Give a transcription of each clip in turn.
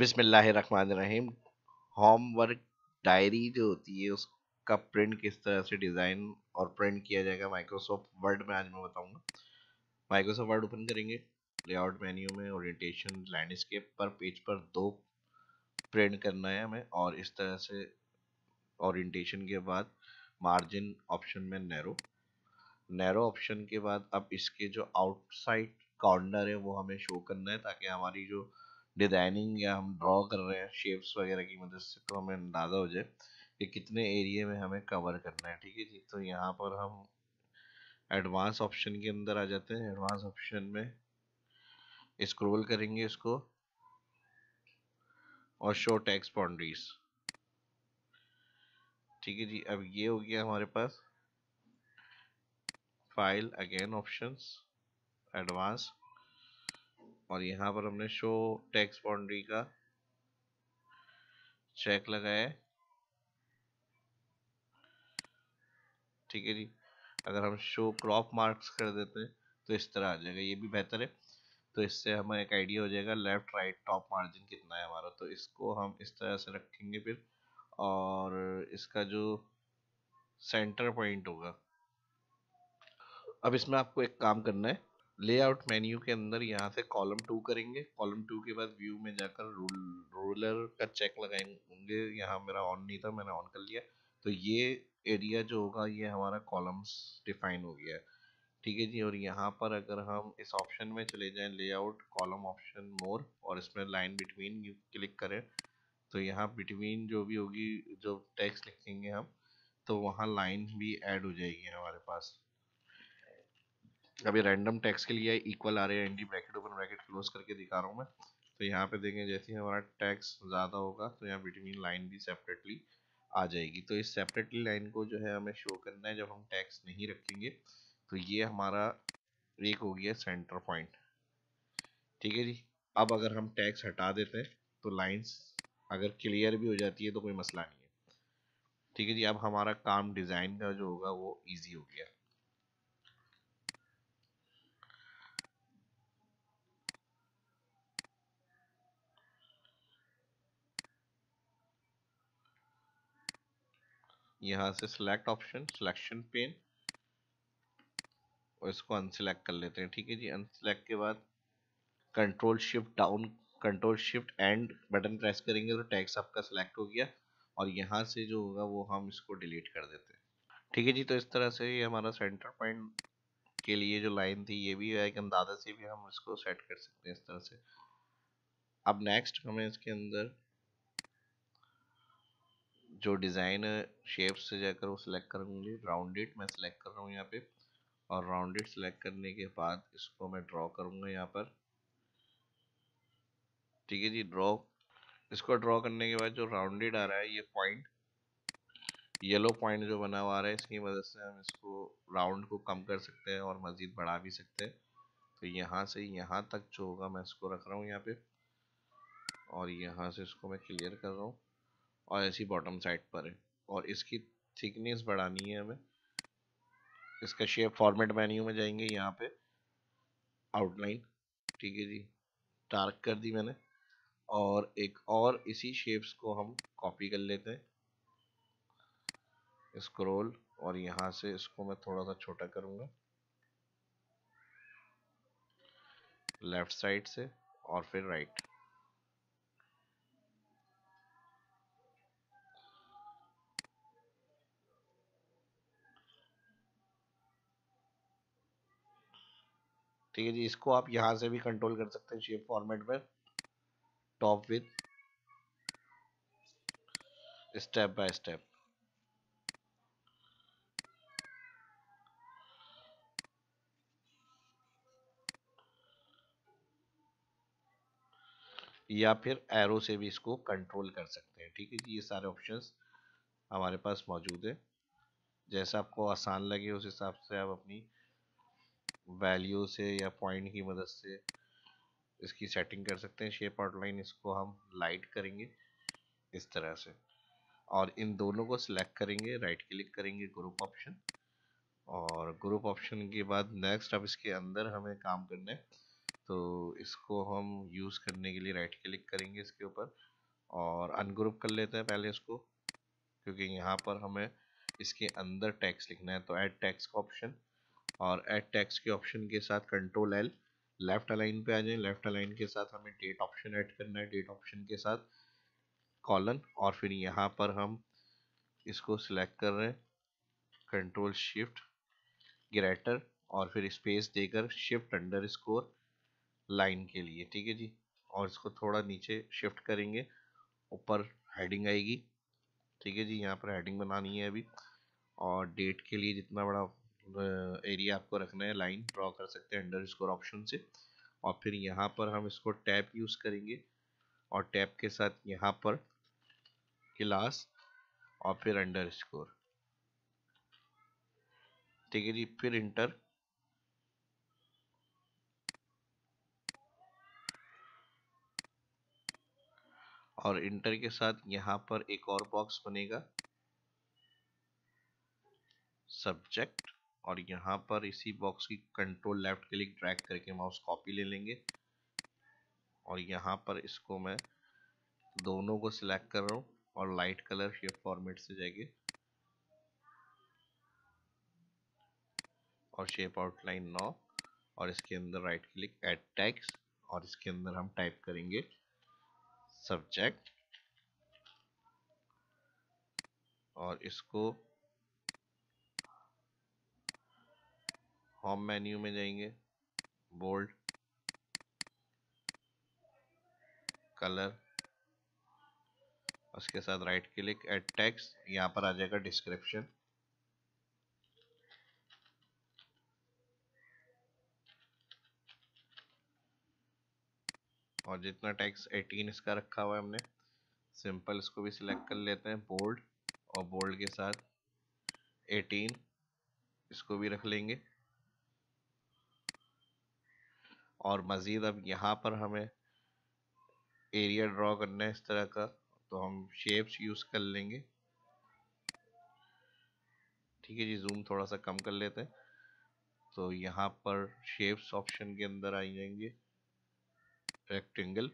बिसमीम homework diary जो होती है उसका प्रिंट किस तरह से डिज़ाइन और प्रिंट किया जाएगा माइक्रोसॉफ्ट वर्ड में आज मैं बताऊंगा माइक्रोसॉफ्ट वर्ड ओपन करेंगे लेआउट मेन्यू में ओरिएंटेशन लैंडस्केप पर पेज पर दो प्रिंट करना है हमें और इस तरह से ओरिएंटेशन के बाद मार्जिन ऑप्शन में नैरो नैरो ऑप्शन के बाद अब इसके जो आउटसाइड कॉर्नर है वो हमें शो करना है ताकि हमारी जो डिज़ाइनिंग या हम ड्रॉ कर रहे हैं शेप्स वगैरह की मदद से तो हमें अंदाज़ा हो जाए कि कितने एरिया में हमें कवर करना है ठीक है जी तो यहाँ पर हम एडवांस ऑप्शन के अंदर आ जाते हैं एडवांस ऑप्शन में स्क्रोल करेंगे इसको और शो टैक्स बाउंड्रीज ठीक है जी अब ये हो गया हमारे पास फाइल अगेन ऑप्शंस एडवांस और यहाँ पर हमने शो टैक्स बाउंड्री का चेक लगाया है ठीक है जी अगर हम शो क्रॉप मार्क्स कर देते हैं तो इस तरह आ जाएगा ये भी बेहतर है तो इससे हमें एक आइडिया हो जाएगा लेफ्ट राइट टॉप मार्जिन कितना है हमारा तो इसको हम इस तरह से रखेंगे फिर और इसका जो सेंटर पॉइंट होगा अब इसमें आपको एक काम करना है लेआउट मेन्यू के अंदर यहाँ से कॉलम टू करेंगे कॉलम टू के बाद व्यू में जाकर रूल रूलर का चेक लगाएंगे यहाँ मेरा ऑन नहीं था मैंने ऑन कर लिया तो ये एरिया जो होगा ये हमारा कॉलम्स डिफाइन हो गया है ठीक है जी और यहाँ पर अगर हम इस ऑप्शन में चले जाएं लेआउट कॉलम ऑप्शन मोर और इसमें लाइन बिटवीन क्लिक करें तो यहाँ बिटवीन जो भी होगी जो टेक्स्ट लिखेंगे हम तो वहाँ लाइन भी ऐड हो जाएगी हमारे पास अभी रैंडम टैक्स के लिए इक्वल आ रहे हैं anti bracket open bracket close करके दिखा रहा हूँ मैं तो यहाँ पे देखें जैसे हमारा टैक्स ज़्यादा होगा तो यहाँ बिटवीन लाइन भी सेपरेटली आ जाएगी तो इस सेपरेटली लाइन को जो है हमें शो करना है जब हम टैक्स नहीं रखेंगे तो ये हमारा एक हो गया सेंटर पॉइंट ठीक है जी अब अगर हम टैक्स हटा देते हैं तो लाइन्स अगर क्लियर भी हो जाती है तो कोई मसला नहीं है ठीक है जी अब हमारा काम डिज़ाइन का जो होगा वो ईजी हो गया यहाँ से सिलेक्ट ऑप्शन सिलेक्शन पेन और इसको अनसिलेक्ट कर लेते हैं ठीक है जी अनसिलेक्ट के बाद control shift down control shift end button press करेंगे तो टैक्स आपका सिलेक्ट हो गया और यहाँ से जो होगा वो हम इसको डिलीट कर देते हैं ठीक है जी तो इस तरह से ये हमारा सेंटर पॉइंट के लिए जो लाइन थी ये भी एक अंदाजा से भी हम इसको सेट कर सकते हैं इस तरह से अब नेक्स्ट हमें इसके अंदर जो डिज़ाइन शेप से जाकर वो सिलेक्ट करूँगी राउंडेड मैं सिलेक्ट कर रहा हूँ यहाँ पे और राउंडेड सिलेक्ट करने के बाद इसको मैं ड्रॉ करूँगा यहाँ पर ठीक है जी ड्रॉ इसको ड्रॉ करने के बाद जो राउंडेड आ रहा है ये पॉइंट येलो पॉइंट जो बना हुआ आ रहा है इसकी मदद से हम इसको राउंड को कम कर सकते हैं और मज़ीद बढ़ा भी सकते हैं तो यहाँ से यहाँ तक जो होगा मैं इसको रख रहा हूँ यहाँ पे और यहाँ से इसको मैं क्लियर कर रहा हूँ और ऐसी बॉटम साइड पर है और इसकी थिकनेस बढ़ानी है हमें इसका शेप फॉर्मेट मेन्यू में जाएंगे यहाँ पे आउटलाइन ठीक है जी डार्क कर दी मैंने और एक और इसी शेप्स को हम कॉपी कर लेते हैं स्क्रोल और यहाँ से इसको मैं थोड़ा सा छोटा करूँगा लेफ्ट साइड से और फिर राइट right. ठीक है जी इसको आप यहाँ से भी कंट्रोल कर सकते हैं शेप फॉर्मेट में top with step by step या फिर एरो से भी इसको कंट्रोल कर सकते हैं ठीक है जी ये सारे ऑप्शंस हमारे पास मौजूद है जैसा आपको आसान लगे उस हिसाब से आप अपनी वैल्यू से या पॉइंट की मदद से इसकी सेटिंग कर सकते हैं शेप आउटलाइन इसको हम लाइट करेंगे इस तरह से और इन दोनों को सिलेक्ट करेंगे राइट क्लिक करेंगे ग्रुप ऑप्शन और ग्रुप ऑप्शन के बाद नेक्स्ट अब इसके अंदर हमें काम करना है तो इसको हम यूज़ करने के लिए राइट क्लिक करेंगे इसके ऊपर और अनग्रुप कर लेते हैं पहले इसको क्योंकि यहाँ पर हमें इसके अंदर टैक्स लिखना है तो ऐड टैक्स का ऑप्शन और एड टैक्स के ऑप्शन के साथ कंट्रोल एल लेफ्ट अलाइन पे आ जाए लेफ्ट अलाइन के साथ हमें डेट ऑप्शन ऐड करना है डेट ऑप्शन के साथ कॉलन और फिर यहाँ पर हम इसको सिलेक्ट कर रहे हैं कंट्रोल शिफ्ट ग्रेटर और फिर स्पेस देकर शिफ्ट अंडर स्कोर लाइन के लिए ठीक है जी और इसको थोड़ा नीचे शिफ्ट करेंगे ऊपर हेडिंग आएगी ठीक है जी यहाँ पर हेडिंग बनानी है अभी और डेट के लिए जितना बड़ा एरिया आपको रखना है लाइन ड्रॉ कर सकते हैं अंडर स्कोर ऑप्शन से और फिर यहाँ पर हम इसको टैप यूज़ करेंगे और टैप के साथ यहाँ पर क्लास और फिर अंडर स्कोर ठीक है जी फिर इंटर और इंटर के साथ यहाँ पर एक और बॉक्स बनेगा सब्जेक्ट और यहाँ पर इसी बॉक्स की कंट्रोल लेफ्ट क्लिक ड्रैग करके माउस कॉपी ले लेंगे और यहाँ पर इसको मैं दोनों को सिलेक्ट कर रहा हूँ और लाइट कलर शेप फॉर्मेट से जाएंगे और शेप आउटलाइन नौ और इसके अंदर राइट क्लिक एड टैक्स और इसके अंदर हम टाइप करेंगे सब्जेक्ट और इसको फॉर्म मेन्यू में जाएंगे बोल्ड कलर उसके साथ राइट क्लिक एड टेक्स्ट यहाँ पर आ जाएगा डिस्क्रिप्शन और जितना टैक्स 18 इसका रखा हुआ है हमने सिंपल इसको भी सिलेक्ट कर लेते हैं बोल्ड और बोल्ड के साथ 18 इसको भी रख लेंगे और मज़ीद अब यहाँ पर हमें एरिया ड्रॉ करना है इस तरह का तो हम शेप्स यूज़ कर लेंगे ठीक है जी जूम थोड़ा सा कम कर लेते हैं तो यहाँ पर शेप्स ऑप्शन के अंदर आ जाएंगे रेक्टेंगल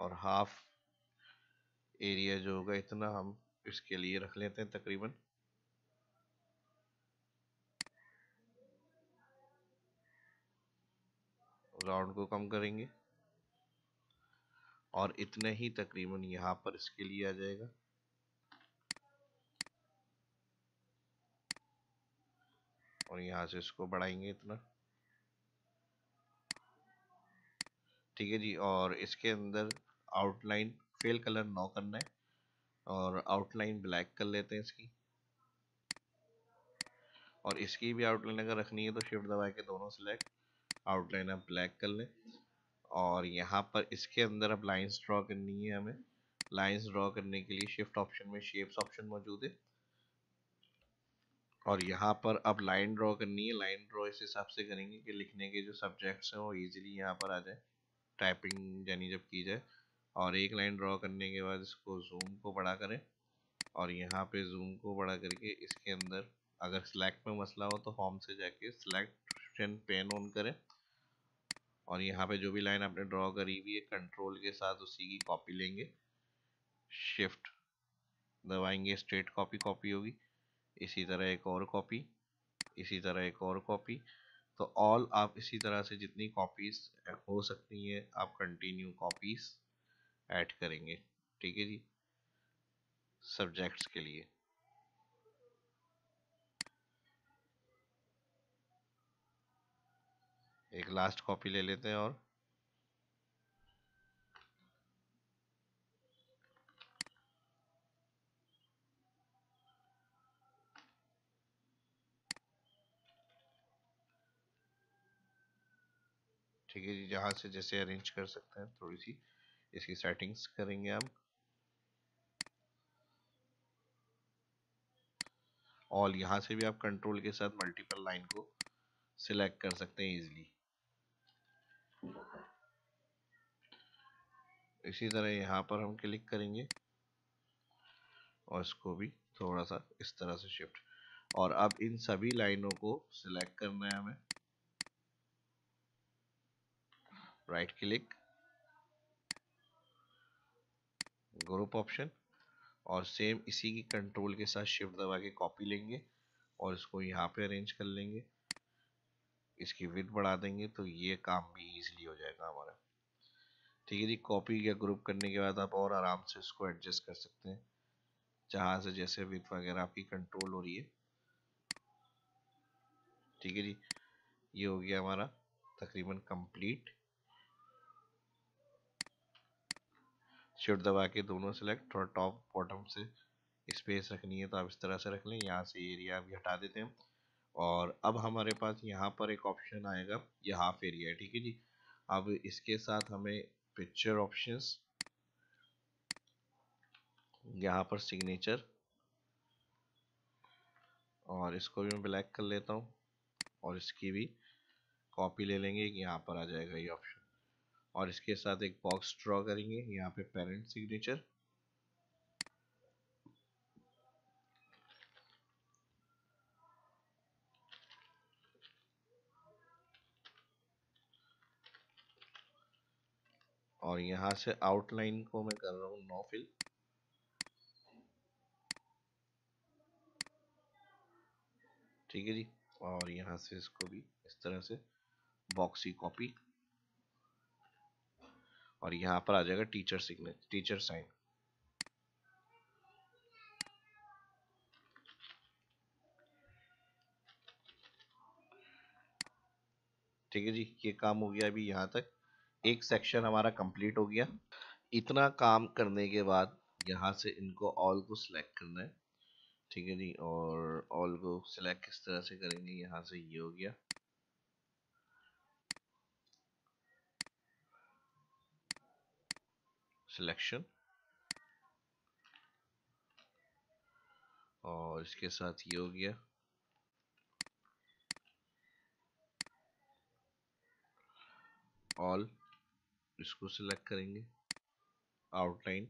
और हाफ एरिया जो होगा इतना हम इसके लिए रख लेते हैं तकरीबन राउंड को कम करेंगे और इतने ही तकरीबन यहाँ पर इसके लिए आ जाएगा और यहाँ से इसको बढ़ाएंगे इतना ठीक है जी और इसके अंदर आउटलाइन फेल कलर नो करना है और आउटलाइन ब्लैक कर लेते हैं इसकी और इसकी भी आउटलाइन अगर रखनी है तो शिफ्ट दबा के दोनों सिलेक्ट आउटलाइन आप ब्लैक कर लें और यहाँ पर इसके अंदर अब लाइंस ड्रॉ करनी है हमें लाइंस ड्रॉ करने के लिए शिफ्ट ऑप्शन में शेप्स ऑप्शन मौजूद है और यहाँ पर अब लाइन ड्रॉ करनी है लाइन ड्रॉ इस हिसाब से करेंगे कि लिखने के जो सब्जेक्ट्स हैं वो इजीली यहाँ पर आ जाए टाइपिंग यानी जब की जाए और एक लाइन ड्रॉ करने के बाद इसको जूम को बड़ा करें और यहाँ पे जूम को बड़ा करके इसके अंदर अगर सिलेक्ट में मसला हो तो होम से जाके सिलेक्शन पेन ऑन करें और यहाँ पे जो भी लाइन आपने ड्रॉ करी हुई है कंट्रोल के साथ उसी की कॉपी लेंगे शिफ्ट दबाएंगे स्ट्रेट कॉपी कॉपी होगी इसी तरह एक और कॉपी इसी तरह एक और कॉपी तो ऑल आप इसी तरह से जितनी कॉपीज हो सकती हैं आप कंटिन्यू कॉपीज ऐड करेंगे ठीक है जी सब्जेक्ट्स के लिए एक लास्ट कॉपी ले लेते हैं और ठीक है जी जहाँ से जैसे अरेंज कर सकते हैं थोड़ी सी इसकी सेटिंग्स करेंगे हम और यहाँ से भी आप कंट्रोल के साथ मल्टीपल लाइन को सिलेक्ट कर सकते हैं इजीली इसी तरह यहाँ पर हम क्लिक करेंगे और इसको भी थोड़ा सा इस तरह से शिफ्ट और अब इन सभी लाइनों को सिलेक्ट करना है हमें राइट क्लिक ग्रुप ऑप्शन और सेम इसी की कंट्रोल के साथ शिफ्ट दबा के कॉपी लेंगे और इसको यहाँ पे अरेंज कर लेंगे इसकी विथ बढ़ा देंगे तो ये काम भी ईजिली हो जाएगा हमारा ठीक है जी कॉपी या ग्रुप करने के बाद आप और आराम से इसको एडजस्ट कर सकते हैं जहाँ से जैसे विथ वगैरह आपकी कंट्रोल हो रही है ठीक है जी ये हो गया हमारा तकरीबन कंप्लीट शिफ्ट दबा के दोनों सेलेक्ट और टॉप बॉटम से स्पेस रखनी है तो आप इस तरह से रख लें यहाँ से एरिया भी हटा देते हैं और अब हमारे पास यहाँ पर एक ऑप्शन आएगा ये हाफ एरिया ठीक है जी अब इसके साथ हमें पिक्चर ऑप्शंस यहाँ पर सिग्नेचर और इसको भी मैं ब्लैक कर लेता हूँ और इसकी भी कॉपी ले लेंगे यहाँ पर आ जाएगा ये ऑप्शन और इसके साथ एक बॉक्स ड्रॉ करेंगे यहाँ पे पेरेंट सिग्नेचर और यहाँ से आउटलाइन को मैं कर रहा हूँ नौ फिल ठीक है जी और यहाँ से इसको भी इस तरह से बॉक्सी कॉपी और यहाँ पर आ जाएगा टीचर सिग्नेचर टीचर साइन ठीक है जी ये काम हो गया अभी यहाँ तक एक सेक्शन हमारा कंप्लीट हो गया इतना काम करने के बाद यहाँ से इनको ऑल को सिलेक्ट करना है ठीक है जी और ऑल को सिलेक्ट किस तरह से करेंगे यहाँ से ये हो गया सिलेक्शन और इसके साथ ये हो गया ऑल इसको सिलेक्ट करेंगे आउटलाइन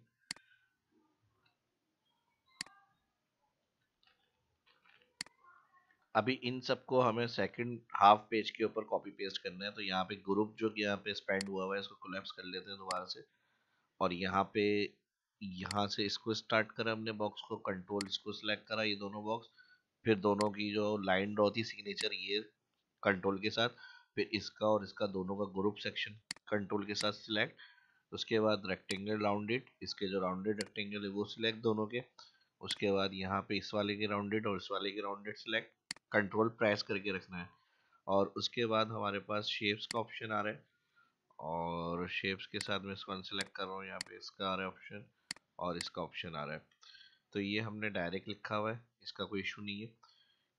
अभी इन सबको हमें सेकंड हाफ पेज के ऊपर कॉपी पेस्ट करना है तो यहाँ पे ग्रुप जो कि यहाँ पे स्पेंड हुआ हुआ है इसको कोलेप्स कर लेते हैं दोबारा से और यहाँ पे यहाँ से इसको स्टार्ट करा हमने बॉक्स को कंट्रोल इसको सिलेक्ट करा ये दोनों बॉक्स फिर दोनों की जो लाइन ड्रॉ थी सिग्नेचर ये कंट्रोल के साथ फिर इसका और इसका दोनों का ग्रुप सेक्शन कंट्रोल के साथ सिलेक्ट उसके बाद रेक्टेंगल राउंडेड इसके जो राउंडेड रेक्टेंगल है वो सिलेक्ट दोनों के उसके बाद यहाँ पे इस वाले के राउंडेड और इस वाले के राउंडेड सिलेक्ट कंट्रोल प्रेस करके रखना है और उसके बाद हमारे पास शेप्स का ऑप्शन आ रहा है और शेप्स के साथ मैं इसको अनसेलेक्ट कर रहा हूँ यहाँ पे इसका आ रहा है ऑप्शन और इसका ऑप्शन आ रहा है तो ये हमने डायरेक्ट लिखा हुआ है इसका कोई इशू नहीं है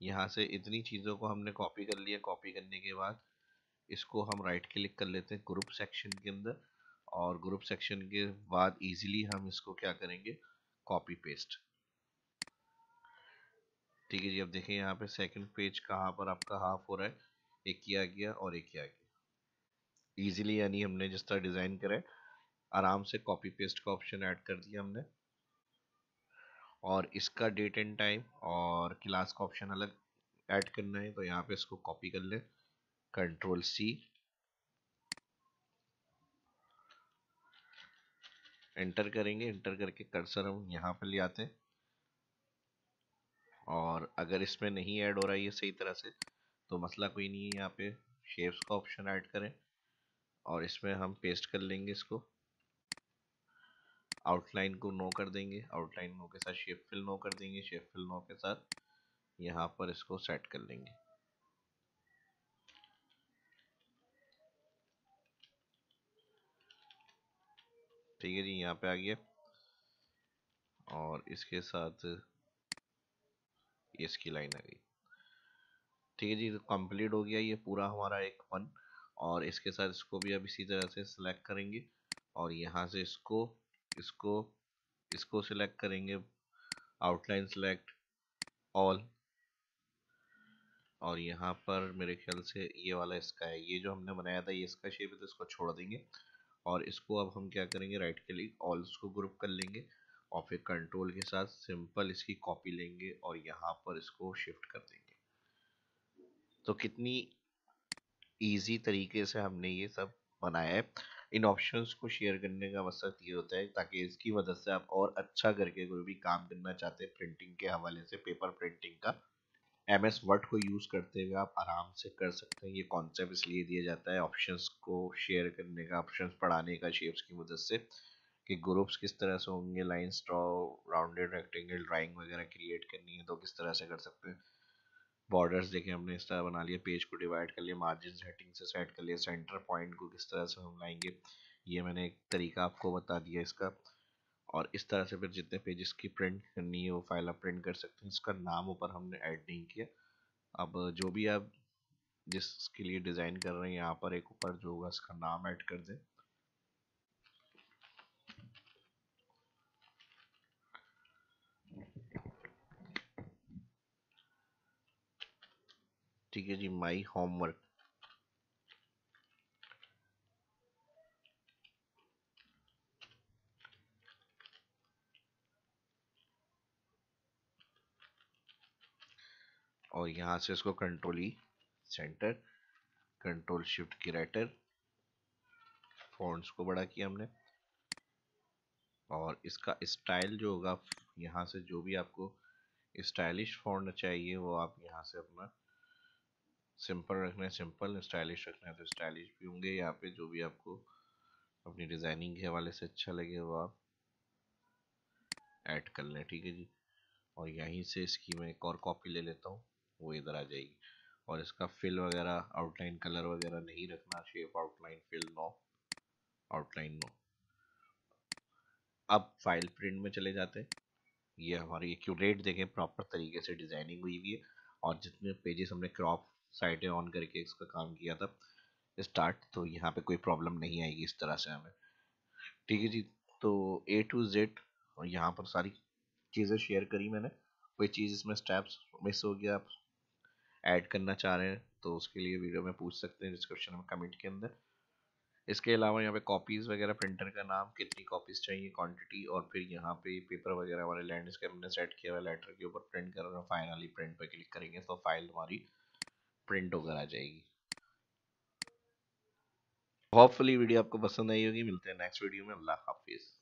यहाँ से इतनी चीज़ों को हमने कॉपी कर लिया कॉपी करने के बाद इसको हम राइट क्लिक कर लेते हैं ग्रुप सेक्शन के अंदर और ग्रुप सेक्शन के बाद इजीली हम इसको क्या करेंगे कॉपी पेस्ट ठीक है जी अब देखें यहाँ पे सेकंड पेज कहाँ पर आपका हाफ हो रहा है एक किया गया और एक किया गया इजीली यानी हमने जिस तरह डिज़ाइन करा है आराम से कॉपी पेस्ट का ऑप्शन ऐड कर दिया हमने और इसका डेट एंड टाइम और क्लास का ऑप्शन अलग ऐड करना है तो यहाँ पे इसको कॉपी कर लें कंट्रोल सी एंटर करेंगे एंटर करके कर्सर हम यहाँ पर ले आते हैं और अगर इसमें नहीं ऐड हो रहा है ये सही तरह से तो मसला कोई नहीं है यहाँ पे शेप्स का ऑप्शन ऐड करें और इसमें हम पेस्ट कर लेंगे इसको आउटलाइन को नो कर देंगे आउटलाइन नो के साथ शेप फिल नो कर देंगे शेप फिल नो के साथ यहाँ पर इसको सेट कर लेंगे ठीक है जी यहाँ पे आ गया और इसके साथ इसकी लाइन आ गई ठीक है जी तो कंप्लीट हो गया ये पूरा हमारा एक फन और इसके साथ इसको भी अब इसी तरह से सिलेक्ट करेंगे और यहाँ से इसको इसको इसको सिलेक्ट करेंगे आउटलाइन सिलेक्ट ऑल और यहाँ पर मेरे ख्याल से ये वाला इसका है ये जो हमने बनाया था ये इसका शेप है तो इसको छोड़ देंगे और इसको अब हम क्या करेंगे राइट लिए ऑल इसको ग्रुप कर लेंगे और फिर कंट्रोल के साथ सिंपल इसकी कॉपी लेंगे और यहाँ पर इसको शिफ्ट कर देंगे तो कितनी इजी तरीके से हमने ये सब बनाया है इन ऑप्शंस को शेयर करने का मकसद ये होता है ताकि इसकी मदद से आप और अच्छा करके कोई भी काम करना चाहते हैं प्रिंटिंग के हवाले से पेपर प्रिंटिंग का एम एस वर्ड को यूज़ करते हुए आप आराम से कर सकते हैं ये कॉन्सेप्ट इसलिए दिया जाता है ऑप्शंस को शेयर करने का ऑप्शंस पढ़ाने का शेप्स की मदद से कि ग्रुप्स किस तरह से होंगे line straw rounded rectangle drawing वगैरह क्रिएट करनी है तो किस तरह से कर सकते हैं बॉर्डर्स देखें हमने इस तरह बना लिया पेज को डिवाइड कर लिया मार्जिन सेटिंग से सेट कर लिया सेंटर पॉइंट को किस तरह से हम लाएंगे ये मैंने एक तरीका आपको बता दिया इसका और इस तरह से फिर जितने पेजेस की प्रिंट करनी है वो फाइल आप प्रिंट कर सकते हैं इसका नाम ऊपर हमने ऐड नहीं किया अब जो भी आप जिसके लिए डिज़ाइन कर रहे हैं यहाँ पर एक ऊपर जो होगा इसका नाम ऐड कर दें ठीक है जी माई होमवर्क और यहाँ से इसको control E center control shift writer fonts को बड़ा किया हमने और इसका स्टाइल जो होगा यहाँ से जो भी आपको स्टाइलिश फॉन्ट चाहिए वो आप यहाँ से अपना सिंपल रखना है सिंपल स्टाइलिश रखना है तो स्टाइलिश भी होंगे यहाँ पे जो भी आपको अपनी डिज़ाइनिंग के हवाले से अच्छा लगे वो आप ऐड कर लें ठीक है जी और यहीं से इसकी मैं एक और कॉपी ले लेता हूँ वो इधर आ जाएगी और इसका फिल वगैरह आउटलाइन कलर वगैरह नहीं रखना shape outline fill no outline no अब फाइल प्रिंट में चले जाते हैं ये हमारी एक्यूरेट देखें प्रॉपर तरीके से डिजाइनिंग हुई हुई है और जितने पेजेस हमने क्रॉप साइटें ऑन करके इसका काम किया था स्टार्ट तो यहाँ पे कोई प्रॉब्लम नहीं आएगी इस तरह से हमें ठीक है जी तो ए टू जेड और यहाँ पर सारी चीज़ें शेयर करी मैंने कोई चीज़ इसमें स्टेप्स मिस हो गया ऐड करना चाह रहे हैं तो उसके लिए वीडियो में पूछ सकते हैं डिस्क्रिप्शन में कमेंट के अंदर इसके अलावा यहाँ पे कॉपीज़ वगैरह प्रिंटर का नाम कितनी कॉपीज़ चाहिए क्वांटिटी और फिर यहाँ पे पेपर वगैरह हमारे लैंडस्केप हमने सेट किया हुआ लेटर के ऊपर प्रिंट कर फाइनली प्रिंट पर क्लिक करेंगे तो फाइल हमारी प्रिंट होकर आ जाएगी होपफुली वीडियो आपको पसंद आई होगी मिलते हैं नेक्स्ट वीडियो में अल्लाह हाफिज़